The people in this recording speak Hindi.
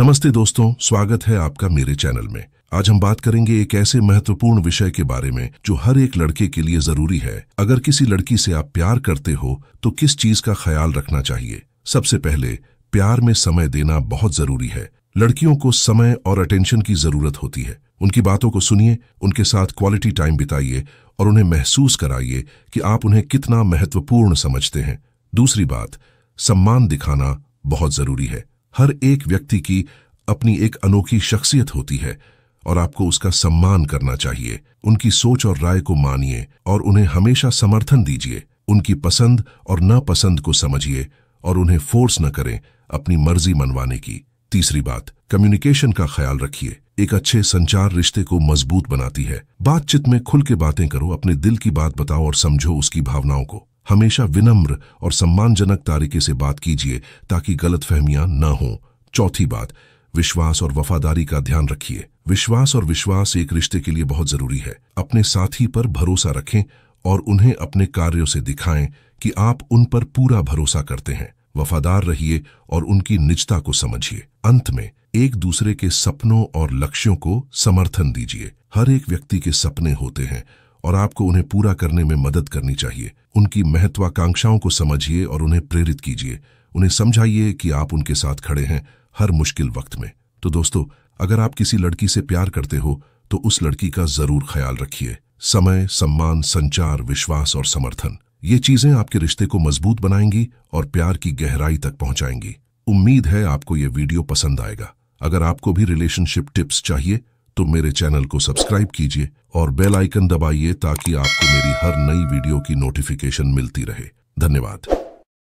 नमस्ते दोस्तों स्वागत है आपका मेरे चैनल में आज हम बात करेंगे एक ऐसे महत्वपूर्ण विषय के बारे में जो हर एक लड़के के लिए जरूरी है अगर किसी लड़की से आप प्यार करते हो तो किस चीज का ख्याल रखना चाहिए सबसे पहले प्यार में समय देना बहुत जरूरी है लड़कियों को समय और अटेंशन की जरूरत होती है उनकी बातों को सुनिए उनके साथ क्वालिटी टाइम बिताइए और उन्हें महसूस कराइए कि आप उन्हें कितना महत्वपूर्ण समझते हैं दूसरी बात सम्मान दिखाना बहुत जरूरी है हर एक व्यक्ति की अपनी एक अनोखी शख्सियत होती है और आपको उसका सम्मान करना चाहिए उनकी सोच और राय को मानिए और उन्हें हमेशा समर्थन दीजिए उनकी पसंद और नापसंद को समझिए और उन्हें फोर्स न करें अपनी मर्जी मनवाने की तीसरी बात कम्युनिकेशन का ख्याल रखिए एक अच्छे संचार रिश्ते को मजबूत बनाती है बातचीत में खुल के बातें करो अपने दिल की बात बताओ और समझो उसकी भावनाओं को हमेशा विनम्र और सम्मानजनक तरीके से बात कीजिए ताकि गलत फहमियां न हों चौथी बात विश्वास और वफादारी का ध्यान रखिए विश्वास और विश्वास एक रिश्ते के लिए बहुत जरूरी है अपने साथी पर भरोसा रखें और उन्हें अपने कार्यों से दिखाएं कि आप उन पर पूरा भरोसा करते हैं वफादार रहिए और उनकी निजता को समझिए अंत में एक दूसरे के सपनों और लक्ष्यों को समर्थन दीजिए हर एक व्यक्ति के सपने होते हैं और आपको उन्हें पूरा करने में मदद करनी चाहिए उनकी महत्वाकांक्षाओं को समझिए और उन्हें प्रेरित कीजिए उन्हें समझाइए कि आप उनके साथ खड़े हैं हर मुश्किल वक्त में तो दोस्तों अगर आप किसी लड़की से प्यार करते हो तो उस लड़की का जरूर ख्याल रखिए समय सम्मान संचार विश्वास और समर्थन ये चीजें आपके रिश्ते को मजबूत बनाएंगी और प्यार की गहराई तक पहुंचाएंगी उम्मीद है आपको ये वीडियो पसंद आएगा अगर आपको भी रिलेशनशिप टिप्स चाहिए तो मेरे चैनल को सब्सक्राइब कीजिए और बेल आइकन दबाइए ताकि आपको मेरी हर नई वीडियो की नोटिफिकेशन मिलती रहे धन्यवाद